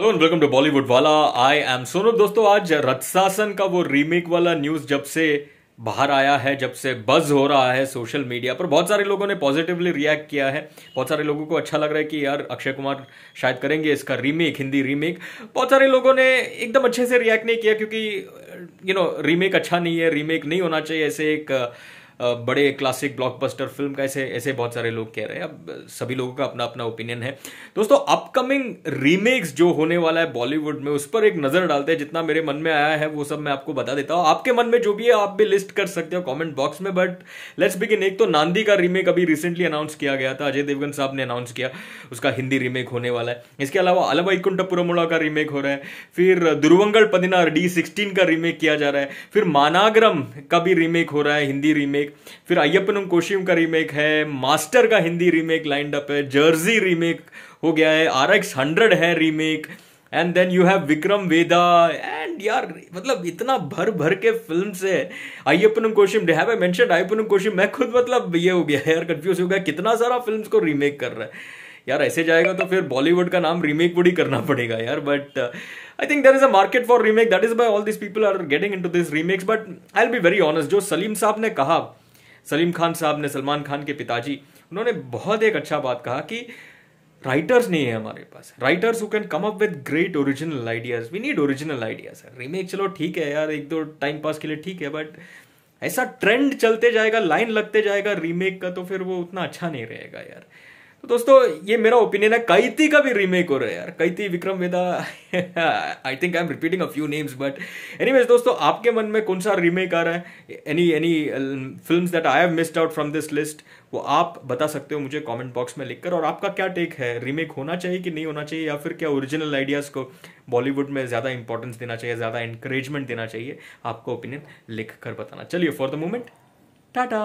hello and welcome to Bollywood वाला I M Sonu दोस्तों आज रत्सासन का वो रीमेक वाला न्यूज़ जब से बाहर आया है जब से बज हो रहा है सोशल मीडिया पर बहुत सारे लोगों ने पॉजिटिवली रिएक्ट किया है बहुत सारे लोगों को अच्छा लग रहा है कि यार अक्षय कुमार शायद करेंगे इसका रीमेक हिंदी रीमेक बहुत सारे लोगों ने एकदम अच्छे से रिएक्ट नहीं किया क्योंकि यू नो रीमेक अच्छा नहीं है रीमेक नहीं होना चाहिए ऐसे एक uh, बड़े क्लासिक ब्लॉकबस्टर फिल्म का ऐसे ऐसे बहुत सारे लोग कह रहे हैं अब सभी लोगों का अपना अपना ओपिनियन है दोस्तों अपकमिंग रीमेक्स जो होने वाला है बॉलीवुड में उस पर एक नज़र डालते हैं जितना मेरे मन में आया है वो सब मैं आपको बता देता हूँ आपके मन में जो भी है आप भी लिस्ट कर सकते हो कॉमेंट बॉक्स में बट लेट्स बिगिन एक तो नांदी का रीमेक अभी रिसेंटली अनाउंस किया गया था अजय देवगन साहब ने अनाउंस किया उसका हिंदी रीमेक होने वाला है इसके अलावा अलव वैकुंठपुरमुला का रीमेक हो रहा है फिर दुर्वंगल पदिनार डी सिक्सटीन का रीमेक किया जा रहा है फिर मानाग्रम का भी रीमेक हो रहा है हिंदी रीमेक रीमेक फिर अयपनम कोशिम का रीमेक है मास्टर का हिंदी रीमेक लाइंड अप है जर्जी रीमेक हो गया है आर एक्स हंड्रेड है remake and then you have Vikram Vedha and यार मतलब इतना भर भर के फिल्म से Ayyappanum Koshiyum they have I mention Koshiyum मैं खुद मतलब ये हो गया है यार कंफ्यूज हो गया कितना सारा फिल्म को रीमेक कर रहा है यार ऐसे जाएगा तो फिर बॉलीवुड का नाम रीमेक वुड ही करना पड़ेगा यार but I think there is a market for remake that is by all this people are getting into this remakes but I'll be very honest जो सलीम साहब ने कहा सलीम खान साहब ने सलमान खान के पिताजी उन्होंने बहुत एक अच्छा बात कहा कि राइटर्स नहीं है हमारे पास writers who can come up with great original ideas we need original ideas remake चलो ठीक है यार एक दो टाइम पास के लिए ठीक है बट ऐसा ट्रेंड चलते जाएगा लाइन लगते जाएगा रीमेक का तो फिर वो उतना अच्छा नहीं रहेगा यार तो दोस्तों ये मेरा ओपिनियन है कैती का भी रीमेक हो रहा है यार Kaithi Vikram Vedha I think I am repeating a few names but वेज दोस्तों आपके मन में कौन सा रीमेक आ रहा है any any film that I have missed out from this list वो आप बता सकते हो मुझे कमेंट बॉक्स में लिखकर और आपका क्या टेक है रीमेक होना चाहिए कि नहीं होना चाहिए या फिर क्या ओरिजिनल आइडियाज़ को बॉलीवुड में ज़्यादा इंपॉर्टेंस देना चाहिए ज़्यादा इंकरेजमेंट देना चाहिए आपको ओपिनियन लिख कर बताना चलिए फॉर द मोमेंट टाटा